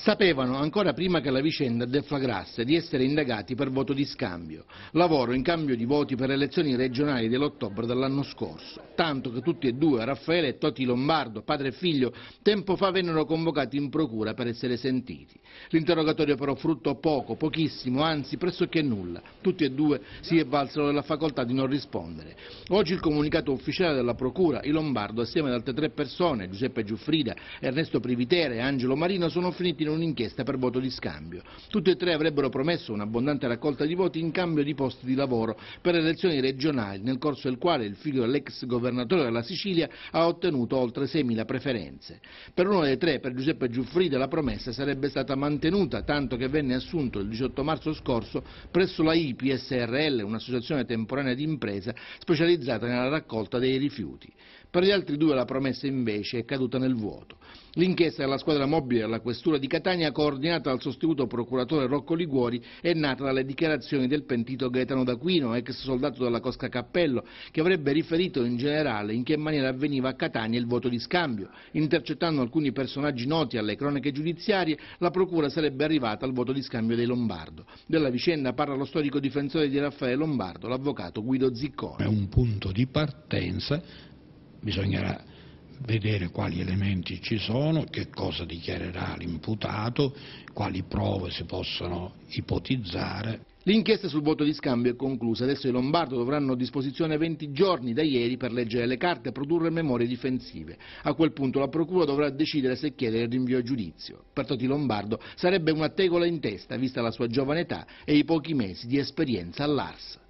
Sapevano, ancora prima che la vicenda deflagrasse, di essere indagati per voto di scambio, lavoro in cambio di voti per le elezioni regionali dell'ottobre dell'anno scorso, tanto che tutti e due, Raffaele e Toti Lombardo, padre e figlio, tempo fa vennero convocati in procura per essere sentiti. L'interrogatorio però fruttò poco, pochissimo, anzi pressoché nulla. Tutti e due si avvalsero della facoltà di non rispondere. Oggi il comunicato ufficiale della procura, i Lombardo, assieme ad altre tre persone, Giuseppe Giuffrida, Ernesto Privitere e Angelo Marino, sono finiti avviene un'inchiesta per voto di scambio. Tutti e tre avrebbero promesso un'abbondante raccolta di voti in cambio di posti di lavoro per elezioni regionali, nel corso del quale il figlio dell'ex governatore della Sicilia ha ottenuto oltre 6.000 preferenze. Per uno dei tre, per Giuseppe Giuffrida, la promessa sarebbe stata mantenuta, tanto che venne assunto il 18 marzo scorso presso la IPSRL, un'associazione temporanea di impresa specializzata nella raccolta dei rifiuti. Per gli altri due la promessa invece è caduta nel vuoto. L'inchiesta della squadra mobile della questura di Catania Catania, coordinata dal sostituto procuratore Rocco Liguori, è nata dalle dichiarazioni del pentito Gaetano D'Aquino, ex soldato della Cosca Cappello, che avrebbe riferito in generale in che maniera avveniva a Catania il voto di scambio. Intercettando alcuni personaggi noti alle cronache giudiziarie, la procura sarebbe arrivata al voto di scambio dei Lombardo. Della vicenda parla lo storico difensore di Raffaele Lombardo, l'avvocato Guido Ziccone. È un punto di partenza, bisognerà vedere quali elementi ci sono, che cosa dichiarerà l'imputato, quali prove si possono ipotizzare. L'inchiesta sul voto di scambio è conclusa, adesso i Lombardo dovranno a disposizione 20 giorni da ieri per leggere le carte e produrre memorie difensive. A quel punto la Procura dovrà decidere se chiedere il rinvio a giudizio. Per Toti Lombardo sarebbe una tegola in testa, vista la sua giovane età e i pochi mesi di esperienza all'ARS.